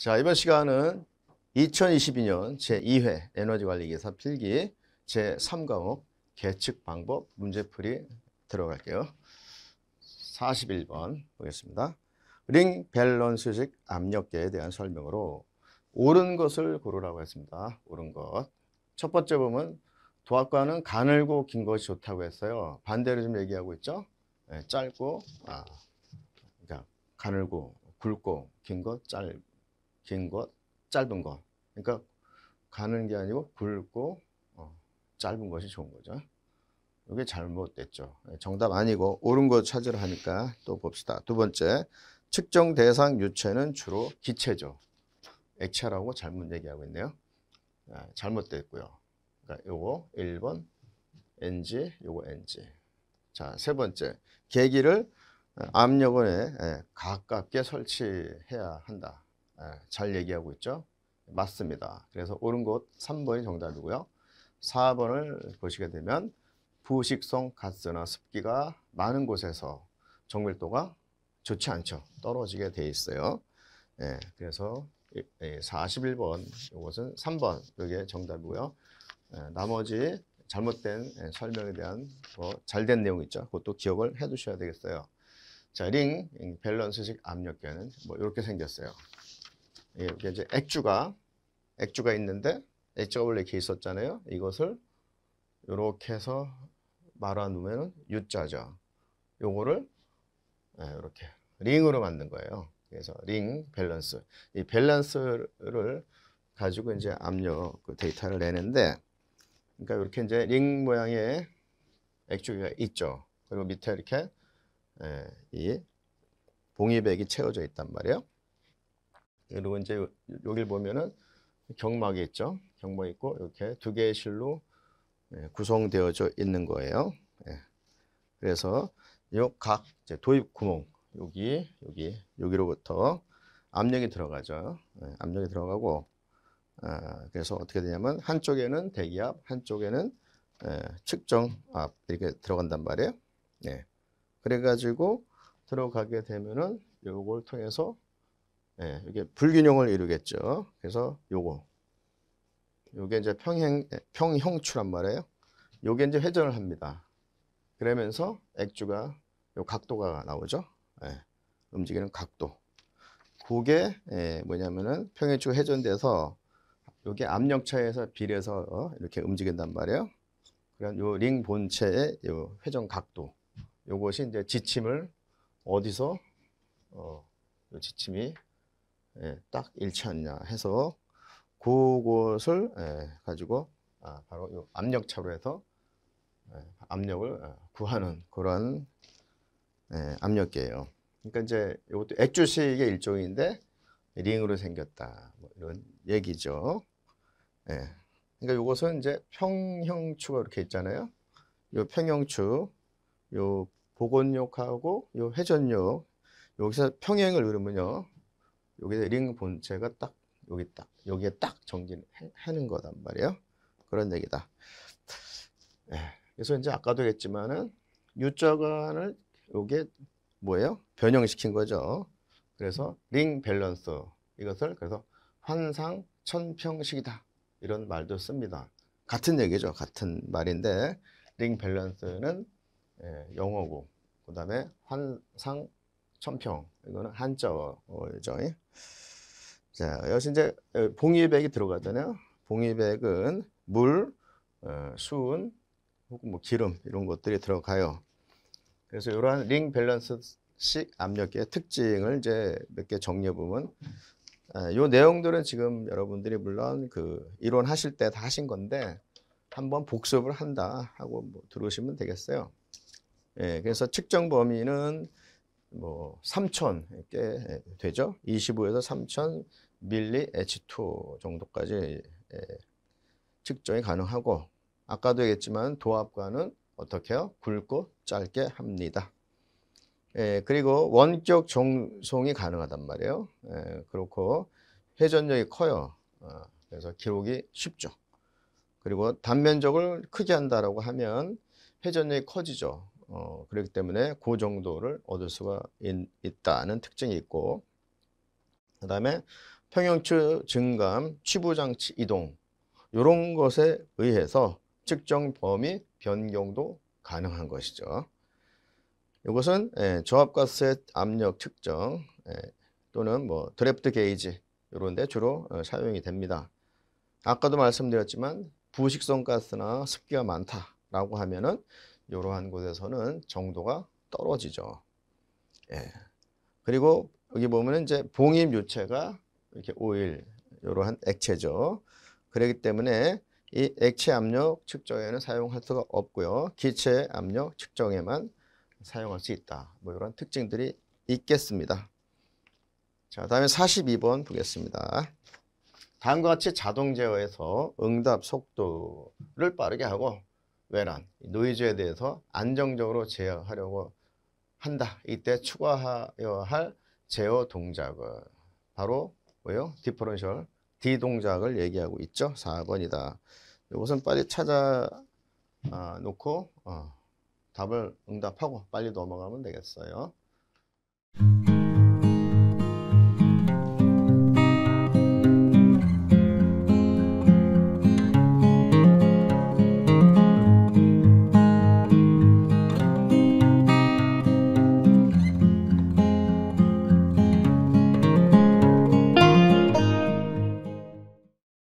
자, 이번 시간은 2022년 제2회 에너지관리기사 필기 제3과목 계측 방법 문제풀이 들어갈게요. 41번 보겠습니다. 링 밸런스식 압력계에 대한 설명으로 옳은 것을 고르라고 했습니다. 옳은 것. 첫 번째 보면 도합과는 가늘고 긴 것이 좋다고 했어요. 반대로 좀 얘기하고 있죠. 네, 짧고 아, 그러니까 가늘고 굵고 긴 것 짧, 고긴 것, 짧은 것. 그러니까 가는 게 아니고 굵고 어, 짧은 것이 좋은 거죠. 이게 잘못됐죠. 예, 정답 아니고 옳은 거 찾으러 하니까 또 봅시다. 두 번째, 측정 대상 유체는 주로 기체죠. 액체라고 잘못 얘기하고 있네요. 아, 잘못됐고요. 그러니까 요거 1번 NG, 요거 NG. 자, 세 번째, 계기를 압력원에 예, 가깝게 설치해야 한다. 예, 잘 얘기하고 있죠? 맞습니다. 그래서 옳은 곳 3번이 정답이고요. 4번을 보시게 되면 부식성 가스나 습기가 많은 곳에서 정밀도가 좋지 않죠. 떨어지게 돼 있어요. 예, 그래서 41번 이것은 3번 이게 정답이고요. 예, 나머지 잘못된 예, 설명에 대한 뭐 잘된 내용 있죠. 그것도 기억을 해 두셔야 되겠어요. 자, 링 밸런스식 압력계는 뭐 이렇게 생겼어요. 예, 이게 이제 액주가 액주가 있는데 액주가 원래 이렇게 있었잖아요. 이것을 이렇게 해서 말아 놓으면 U자죠. 요거를 이렇게 예, 링으로 만든 거예요. 그래서 링 밸런스 이 밸런스를 가지고 이제 압력 그 데이터를 내는데 그러니까 이렇게 이제 링 모양의 액주기가 있죠. 그리고 밑에 이렇게 예, 이 봉이백이 채워져 있단 말이에요. 그리고 이제 여기를 보면은 경막이 있죠. 경막이 있고 이렇게 두 개의 실로 예, 구성되어져 있는 거예요. 예. 그래서 이각 도입 구멍 여기 여기 여기로부터 압력이 들어가죠. 예, 압력이 들어가고 아, 그래서 어떻게 되냐면 한쪽에는 대기압, 한쪽에는 측정압 이렇게 들어간단 말이에요. 그래가지고 들어가게 되면은 요걸 통해서 예, 이게 불균형을 이루겠죠. 그래서 요거. 요게 이제 평행, 예, 평형추란 말이에요. 요게 이제 회전을 합니다. 그러면서 액주가 요 각도가 나오죠. 예, 움직이는 각도. 그게 예, 뭐냐면은 평행추 회전돼서 요게 압력차에서 비례해서 어, 이렇게 움직인단 말이에요. 그런 요링 본체의 요 회전 각도. 요것이 이제 지침을 어디서 어, 요 지침이 예, 딱 일치하냐 해서 그것을 예, 가지고 아, 바로 이 압력차로 해서 예, 압력을 구하는 그런 압력계예요. 그러니까 이제 이것도 액주식의 일종인데 링으로 생겼다 뭐 이런 얘기죠. 그러니까 이것은 이제 평형추가 이렇게 있잖아요. 이 평형추, 이 복원력하고 이 회전력 여기서 평행을 누르면요 여기 링 본체가 딱 여기 딱 여기에 딱 정지하는 거단 말이에요. 그런 얘기다. 네. 그래서 이제 아까도 했지만은 유자관을 요게 뭐예요? 변형시킨 거죠. 그래서 링 밸런스 이것을 그래서 환상 천평식이다 이런 말도 씁니다. 같은 얘기죠. 같은 말인데 링 밸런스는 예, 영어고 그 다음에 환상 천평 이거는 한자어죠. 자 여기서 이제 봉이백이 들어가잖아요. 봉이백은 물, 어, 수은 혹은 뭐 기름 이런 것들이 들어가요. 그래서 이러한 링 밸런스식 압력계의 특징을 이제 몇 개 정리해 보면 아, 요 내용들은 지금 여러분들이 물론 그 이론 하실 때 다 하신 건데 한번 복습을 한다 하고 뭐들어시면 되겠어요. 예, 그래서 측정 범위는 뭐 3천 꽤 되죠. 25에서 3천 밀리 H2 정도까지 예, 측정이 가능하고 아까도 얘기했지만 도합과는 어떻게 요 굵고 짧게 합니다. 예, 그리고 원격 정송이 가능하단 말이에요. 예, 그렇고 회전력이 커요. 어, 그래서 기록이 쉽죠. 그리고 단면적을 크게 한다라고 하면 회전력이 커지죠. 어, 그렇기 때문에 그 정도를 얻을 수가 있, 있다는 특징이 있고 그 다음에 평형추 증감, 취부장치 이동 이런 것에 의해서 측정 범위 변경도 가능한 것이죠. 이것은 예, 저압가스의 압력 측정 예, 또는 뭐 드래프트 게이지 이런 데 주로 어, 사용이 됩니다. 아까도 말씀드렸지만 부식성 가스나 습기가 많다라고 하면은 이러한 곳에서는 정도가 떨어지죠. 예. 그리고 여기 보면 이제 봉입 유체가 이렇게 오일 이러한 액체죠. 그렇기 때문에 이 액체 압력 측정에는 사용할 수가 없고요. 기체 압력 측정에만 사용할 수 있다. 뭐 이런 특징들이 있겠습니다. 자, 다음에 42번 보겠습니다. 다음과 같이 자동 제어에서 응답 속도를 빠르게 하고 외란, 노이즈에 대해서 안정적으로 제어하려고 한다. 이때 추가하여 할 제어 동작은 바로 뭐요? 디퍼런셜 D 동작을 얘기하고 있죠. 4번이다. 이것은 빨리 찾아 아, 놓고 어, 답을 응답하고 빨리 넘어가면 되겠어요.